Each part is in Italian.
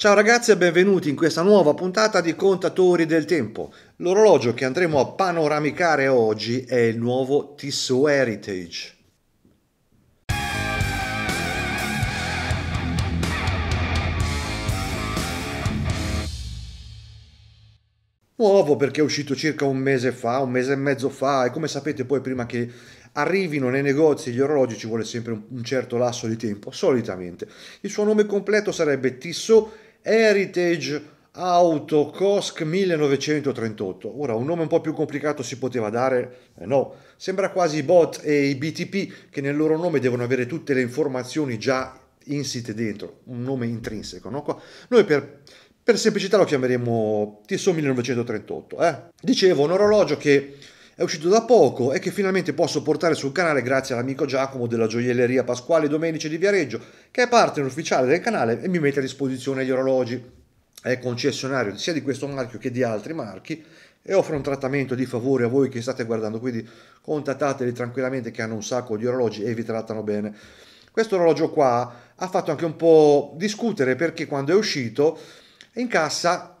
Ciao ragazzi e benvenuti in questa nuova puntata di Contatori del Tempo. L'orologio che andremo a panoramicare oggi è il nuovo Tissot Heritage. Nuovo perché è uscito circa un mese fa, un mese e mezzo fa e come sapete poi prima che arrivino nei negozi gli orologi ci vuole sempre un certo lasso di tempo, solitamente. Il suo nome completo sarebbe Tissot Heritage Auto Cosk 1938. Ora, un nome un po' più complicato si poteva dare? Eh no, sembra quasi i bot e i BTP che nel loro nome devono avere tutte le informazioni già insite dentro, un nome intrinseco. No? noi per, per semplicità lo chiameremo TSO 1938. Eh? Dicevo, un orologio che è uscito da poco e che finalmente posso portare sul canale grazie all'amico Giacomo della gioielleria Pasquale Domenici di Viareggio, che è partner ufficiale del canale e mi mette a disposizione gli orologi. È concessionario sia di questo marchio che di altri marchi e offre un trattamento di favore a voi che state guardando, quindi contattateli tranquillamente che hanno un sacco di orologi e vi trattano bene. Questo orologio qua ha fatto anche un po' discutere perché quando è uscito in cassa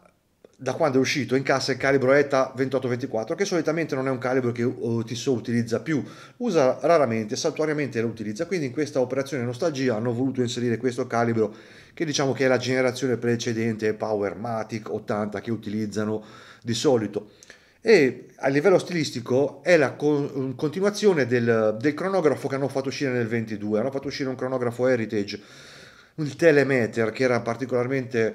da quando è uscito in cassa il calibro ETA 2824 che solitamente non è un calibro che uh, Tissot utilizza più usa raramente saltuariamente lo utilizza quindi in questa operazione nostalgia hanno voluto inserire questo calibro che diciamo che è la generazione precedente Powermatic 80 che utilizzano di solito e a livello stilistico è la con- continuazione del, del cronografo che hanno fatto uscire nel 22 hanno fatto uscire un cronografo Heritage il Telemeter che era particolarmente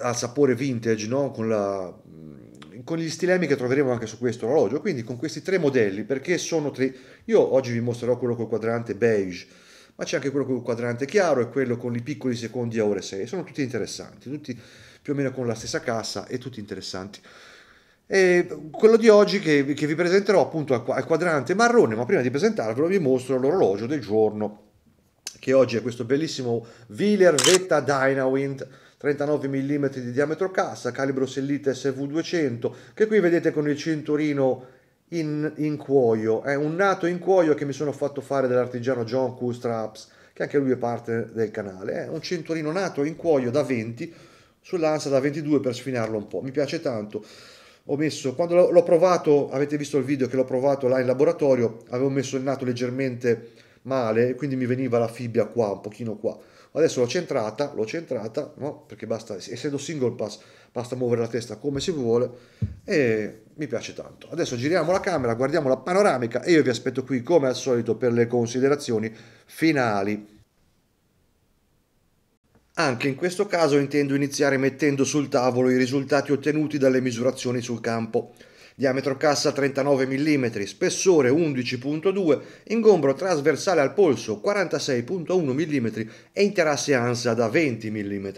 al sapore vintage, no? con, la, mm, con, gli stilemi che troveremo anche su questo orologio. Quindi con questi tre modelli, perché sono tre... Io oggi vi mostrerò quello col quadrante beige, ma c'è anche quello col quadrante chiaro e quello con i piccoli secondi a ore 6. Sono tutti interessanti, tutti più o meno con la stessa cassa e tutti interessanti. E quello di oggi che, che vi presenterò appunto al, quadrante marrone, ma prima di presentarvelo vi mostro l'orologio del giorno, che oggi è questo bellissimo Wheeler Vetta Dynawind 39 mm di diametro cassa, calibro sellita SV200, che qui vedete con il cinturino in, in cuoio, è un nato in cuoio che mi sono fatto fare dall'artigiano John Kustraps, che anche lui è parte del canale, è un cinturino nato in cuoio da 20 sull'ansa da 22 per sfinarlo un po', mi piace tanto. Ho messo, quando l'ho provato, avete visto il video che l'ho provato là in laboratorio, avevo messo il nato leggermente male e quindi mi veniva la fibbia qua, un pochino qua. Adesso l'ho centrata, l'ho centrata, no? Perché basta, essendo single pass, basta muovere la testa come si vuole e mi piace tanto. Adesso giriamo la camera, guardiamo la panoramica e io vi aspetto qui come al solito per le considerazioni finali. Anche in questo caso intendo iniziare mettendo sul tavolo i risultati ottenuti dalle misurazioni sul campo diametro cassa 39 mm, spessore 11.2, ingombro trasversale al polso 46.1 mm e interasse ansa da 20 mm.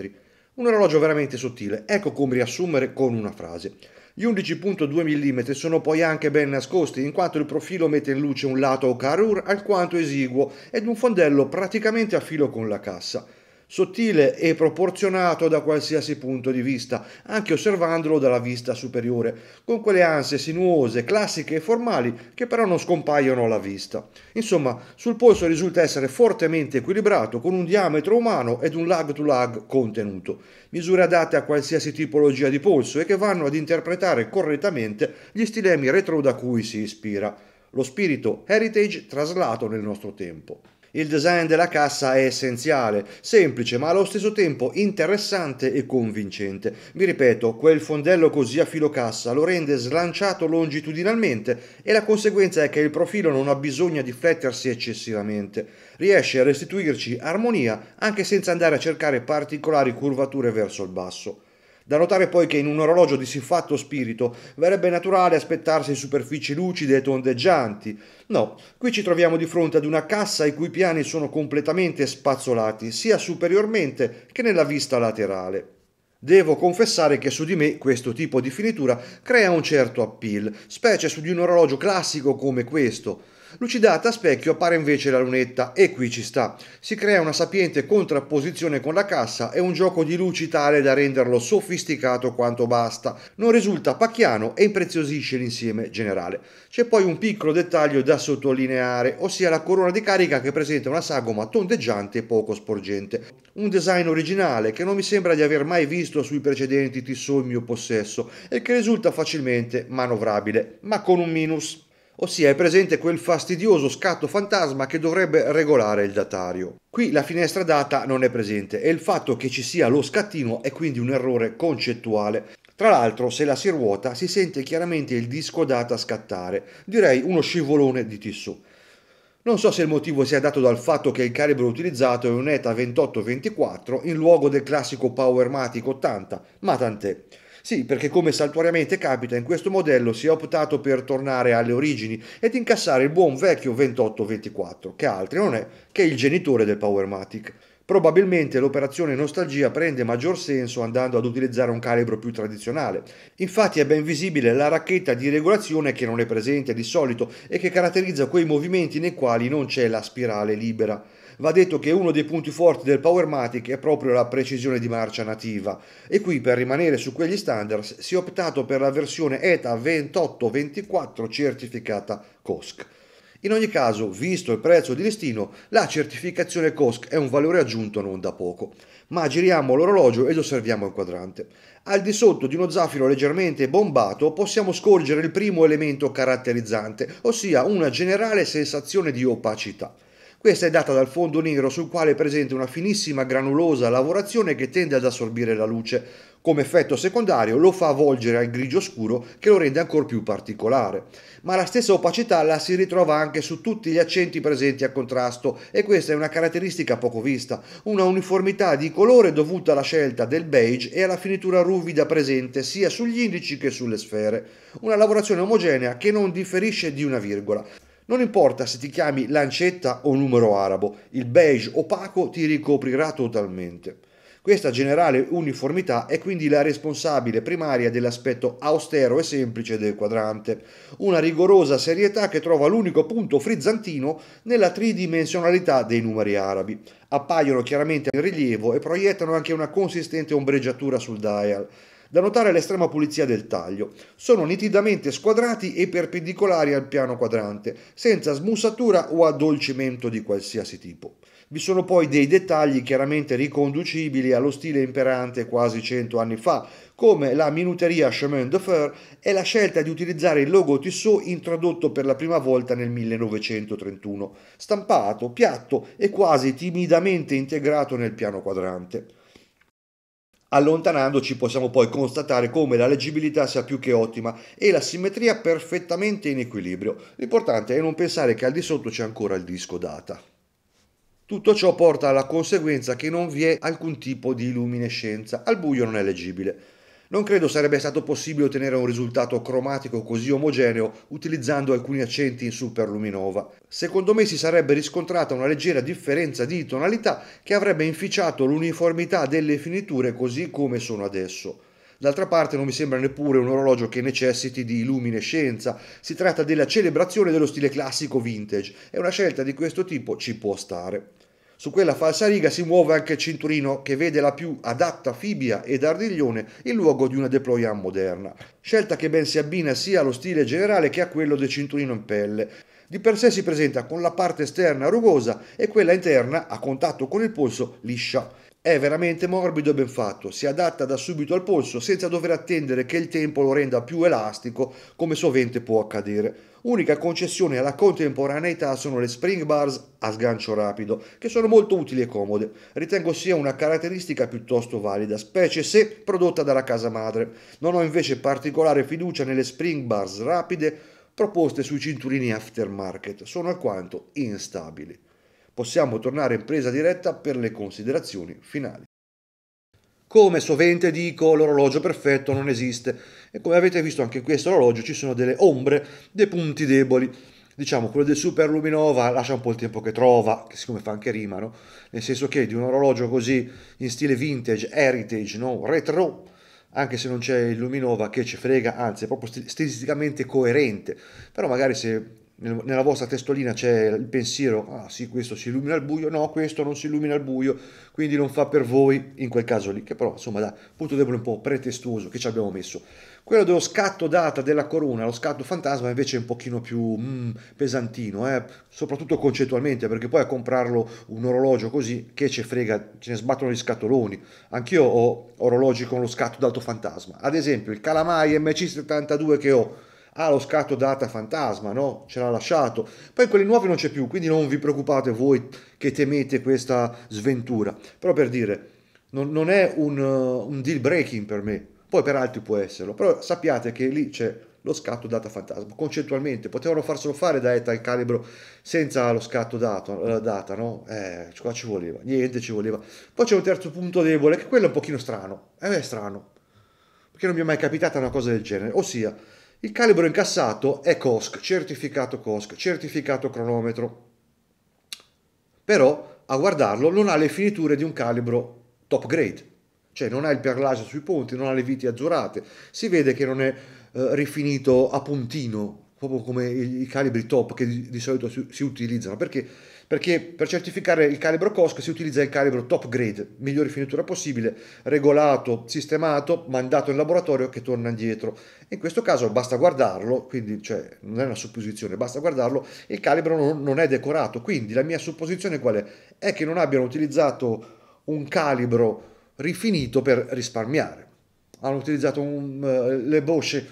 Un orologio veramente sottile, ecco come riassumere con una frase. Gli 11.2 mm sono poi anche ben nascosti, in quanto il profilo mette in luce un lato carur alquanto esiguo ed un fondello praticamente a filo con la cassa sottile e proporzionato da qualsiasi punto di vista, anche osservandolo dalla vista superiore, con quelle ansie sinuose, classiche e formali che però non scompaiono alla vista. Insomma, sul polso risulta essere fortemente equilibrato, con un diametro umano ed un lag to lag contenuto, misure adatte a qualsiasi tipologia di polso e che vanno ad interpretare correttamente gli stilemi retro da cui si ispira. Lo spirito heritage traslato nel nostro tempo. Il design della cassa è essenziale, semplice ma allo stesso tempo interessante e convincente. Vi ripeto, quel fondello così a filo cassa lo rende slanciato longitudinalmente e la conseguenza è che il profilo non ha bisogno di flettersi eccessivamente. Riesce a restituirci armonia anche senza andare a cercare particolari curvature verso il basso. Da notare poi che in un orologio di siffatto spirito verrebbe naturale aspettarsi superfici lucide e tondeggianti. No, qui ci troviamo di fronte ad una cassa i cui piani sono completamente spazzolati, sia superiormente che nella vista laterale. Devo confessare che su di me questo tipo di finitura crea un certo appeal, specie su di un orologio classico come questo. Lucidata a specchio appare invece la lunetta e qui ci sta. Si crea una sapiente contrapposizione con la cassa e un gioco di luci tale da renderlo sofisticato quanto basta. Non risulta pacchiano e impreziosisce l'insieme generale. C'è poi un piccolo dettaglio da sottolineare, ossia la corona di carica che presenta una sagoma tondeggiante e poco sporgente. Un design originale che non mi sembra di aver mai visto sui precedenti in mio possesso e che risulta facilmente manovrabile, ma con un minus ossia è presente quel fastidioso scatto fantasma che dovrebbe regolare il datario. Qui la finestra data non è presente e il fatto che ci sia lo scattino è quindi un errore concettuale. Tra l'altro, se la si ruota, si sente chiaramente il disco data scattare, direi uno scivolone di tissù. Non so se il motivo sia dato dal fatto che il calibro utilizzato è un ETA 2824 in luogo del classico Powermatic 80, ma tant'è. Sì, perché come saltuariamente capita in questo modello si è optato per tornare alle origini ed incassare il buon vecchio 2824, che altri non è che il genitore del Powermatic. Probabilmente l'operazione nostalgia prende maggior senso andando ad utilizzare un calibro più tradizionale. Infatti è ben visibile la racchetta di regolazione che non è presente di solito e che caratterizza quei movimenti nei quali non c'è la spirale libera. Va detto che uno dei punti forti del Powermatic è proprio la precisione di marcia nativa e qui per rimanere su quegli standard si è optato per la versione ETA 2824 certificata COSC. In ogni caso, visto il prezzo di listino, la certificazione COSC è un valore aggiunto non da poco, ma giriamo l'orologio ed osserviamo il quadrante. Al di sotto di uno zafiro leggermente bombato possiamo scorgere il primo elemento caratterizzante, ossia una generale sensazione di opacità. Questa è data dal fondo nero sul quale è presente una finissima granulosa lavorazione che tende ad assorbire la luce, come effetto secondario lo fa avvolgere al grigio scuro che lo rende ancora più particolare. Ma la stessa opacità la si ritrova anche su tutti gli accenti presenti a contrasto e questa è una caratteristica poco vista, una uniformità di colore dovuta alla scelta del beige e alla finitura ruvida presente sia sugli indici che sulle sfere, una lavorazione omogenea che non differisce di una virgola. Non importa se ti chiami lancetta o numero arabo, il beige opaco ti ricoprirà totalmente. Questa generale uniformità è quindi la responsabile primaria dell'aspetto austero e semplice del quadrante, una rigorosa serietà che trova l'unico punto frizzantino nella tridimensionalità dei numeri arabi. Appaiono chiaramente in rilievo e proiettano anche una consistente ombreggiatura sul dial da notare l'estrema pulizia del taglio. Sono nitidamente squadrati e perpendicolari al piano quadrante, senza smussatura o addolcimento di qualsiasi tipo. Vi sono poi dei dettagli chiaramente riconducibili allo stile imperante quasi cento anni fa, come la minuteria Chemin de Fer e la scelta di utilizzare il logo Tissot introdotto per la prima volta nel 1931, stampato, piatto e quasi timidamente integrato nel piano quadrante. Allontanandoci possiamo poi constatare come la leggibilità sia più che ottima e la simmetria perfettamente in equilibrio. L'importante è non pensare che al di sotto c'è ancora il disco data. Tutto ciò porta alla conseguenza che non vi è alcun tipo di luminescenza, al buio non è leggibile. Non credo sarebbe stato possibile ottenere un risultato cromatico così omogeneo utilizzando alcuni accenti in superluminova. Secondo me si sarebbe riscontrata una leggera differenza di tonalità che avrebbe inficiato l'uniformità delle finiture così come sono adesso. D'altra parte non mi sembra neppure un orologio che necessiti di luminescenza, si tratta della celebrazione dello stile classico vintage e una scelta di questo tipo ci può stare. Su quella falsa riga si muove anche il cinturino che vede la più adatta fibbia ed ardiglione in luogo di una deployant moderna, scelta che ben si abbina sia allo stile generale che a quello del cinturino in pelle. Di per sé si presenta con la parte esterna rugosa e quella interna, a contatto con il polso, liscia è veramente morbido e ben fatto, si adatta da subito al polso senza dover attendere che il tempo lo renda più elastico come sovente può accadere. Unica concessione alla contemporaneità sono le spring bars a sgancio rapido, che sono molto utili e comode. Ritengo sia una caratteristica piuttosto valida, specie se prodotta dalla casa madre. Non ho invece particolare fiducia nelle spring bars rapide proposte sui cinturini aftermarket, sono alquanto instabili possiamo tornare in presa diretta per le considerazioni finali. Come sovente dico, l'orologio perfetto non esiste e come avete visto anche in questo orologio ci sono delle ombre, dei punti deboli. Diciamo, quello del Super Luminova lascia un po' il tempo che trova, che siccome fa anche rima, no? Nel senso che di un orologio così in stile vintage, heritage, no? retro, anche se non c'è il Luminova che ci frega, anzi è proprio stilisticamente coerente, però magari se nella vostra testolina c'è il pensiero, ah sì, questo si illumina al buio, no, questo non si illumina al buio, quindi non fa per voi in quel caso lì, che però insomma da punto debole un po' pretestuoso che ci abbiamo messo. Quello dello scatto data della corona, lo scatto fantasma invece è un pochino più mm, pesantino, eh? soprattutto concettualmente, perché poi a comprarlo un orologio così che ce frega, ce ne sbattono gli scatoloni. Anch'io ho orologi con lo scatto d'alto fantasma, ad esempio il Calamai MC72 che ho, ah lo scatto data fantasma, no? Ce l'ha lasciato. Poi quelli nuovi non c'è più, quindi non vi preoccupate voi che temete questa sventura. Però per dire, non, non è un, un deal breaking per me, poi per altri può esserlo, però sappiate che lì c'è lo scatto data fantasma. Concettualmente potevano farselo fare da ETA il calibro senza lo scatto dato, eh, data, no? Eh, qua ci voleva, niente ci voleva. Poi c'è un terzo punto debole, che quello è un pochino strano. Eh, è strano, perché non mi è mai capitata una cosa del genere. Ossia, il calibro incassato è COSC, certificato COSC, certificato cronometro, però a guardarlo non ha le finiture di un calibro top grade, cioè non ha il perlage sui punti, non ha le viti azzurate, si vede che non è eh, rifinito a puntino proprio come i calibri top che di, di solito si, si utilizzano. Perché? Perché per certificare il calibro COSC si utilizza il calibro top grade, migliore finitura possibile, regolato, sistemato, mandato in laboratorio che torna indietro. In questo caso basta guardarlo, quindi cioè, non è una supposizione, basta guardarlo, il calibro non, non è decorato. Quindi la mia supposizione qual è? È che non abbiano utilizzato un calibro rifinito per risparmiare. Hanno utilizzato un, uh, le bosce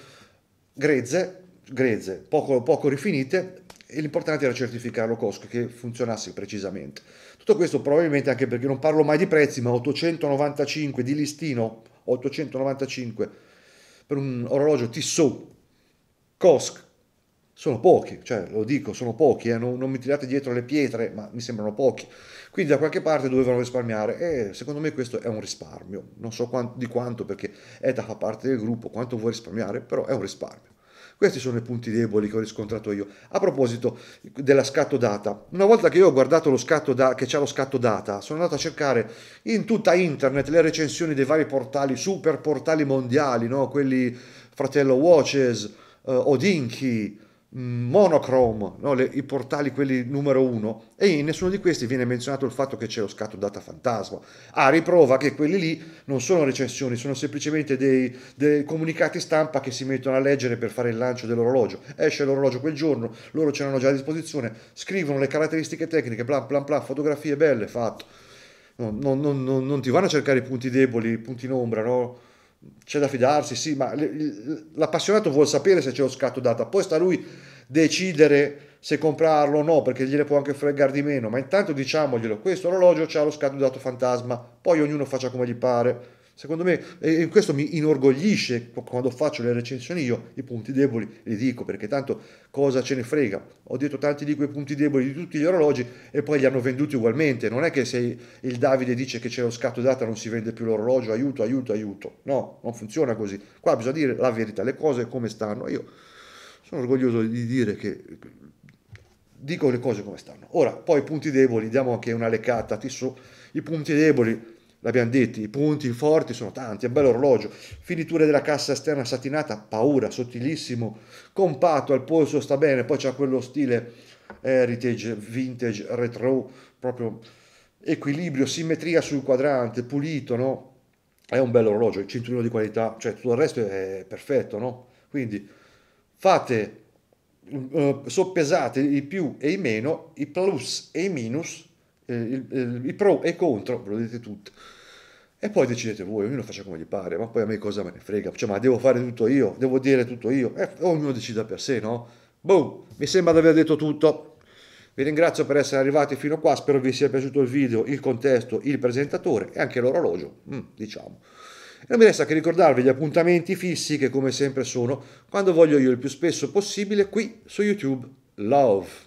grezze grezze, poco, poco rifinite, e l'importante era certificarlo COSC che funzionasse precisamente. Tutto questo probabilmente anche perché non parlo mai di prezzi, ma 895 di listino, 895 per un orologio Tissot COSC sono pochi, cioè lo dico, sono pochi, eh? non, non, mi tirate dietro le pietre, ma mi sembrano pochi. Quindi da qualche parte dovevano risparmiare e secondo me questo è un risparmio, non so quanto, di quanto perché ETA fa parte del gruppo, quanto vuoi risparmiare, però è un risparmio. Questi sono i punti deboli che ho riscontrato io. A proposito della scatto data, una volta che io ho guardato lo scatto da, che c'è lo scatto data, sono andato a cercare in tutta internet le recensioni dei vari portali, super portali mondiali, no? quelli Fratello Watches, eh, Odinchi, Mm, monochrome, no? Le, i portali quelli numero uno, e in nessuno di questi viene menzionato il fatto che c'è lo scatto data fantasma, a riprova che quelli lì non sono recensioni, sono semplicemente dei, dei, comunicati stampa che si mettono a leggere per fare il lancio dell'orologio, esce l'orologio quel giorno, loro ce l'hanno già a disposizione, scrivono le caratteristiche tecniche, bla bla bla, fotografie belle, fatto, non, non, non, non ti vanno a cercare i punti deboli, i punti in ombra, no? c'è da fidarsi, sì, ma l'appassionato vuole sapere se c'è lo scatto data, poi sta a lui decidere se comprarlo o no, perché gliene può anche fregare di meno, ma intanto diciamoglielo, questo orologio ha lo scatto dato fantasma, poi ognuno faccia come gli pare, Secondo me, e questo mi inorgoglisce quando faccio le recensioni io, i punti deboli li dico, perché tanto cosa ce ne frega. Ho detto tanti di quei punti deboli di tutti gli orologi e poi li hanno venduti ugualmente. Non è che se il Davide dice che c'è lo scatto data non si vende più l'orologio, aiuto, aiuto, aiuto. No, non funziona così. Qua bisogna dire la verità, le cose come stanno. Io sono orgoglioso di dire che dico le cose come stanno. Ora, poi i punti deboli, diamo anche una leccata. Ti so, I punti deboli l'abbiamo detto, i punti forti sono tanti, è bello orologio, finiture della cassa esterna satinata, paura, sottilissimo, compatto, al polso sta bene, poi c'è quello stile heritage, eh, vintage, retro, proprio equilibrio, simmetria sul quadrante, pulito, no? È un bello orologio, il cinturino di qualità, cioè tutto il resto è perfetto, no? Quindi fate, eh, soppesate i più e i meno, i plus e i minus, eh, il, eh, i pro e i contro, ve lo dite tutto. E poi decidete voi, ognuno faccia come gli pare, ma poi a me cosa me ne frega, cioè ma devo fare tutto io, devo dire tutto io, e eh, ognuno decida per sé, no? Boom, mi sembra di aver detto tutto. Vi ringrazio per essere arrivati fino qua, spero vi sia piaciuto il video, il contesto, il presentatore e anche l'orologio, mm, diciamo. E non mi resta che ricordarvi gli appuntamenti fissi che come sempre sono quando voglio io il più spesso possibile qui su YouTube. Love.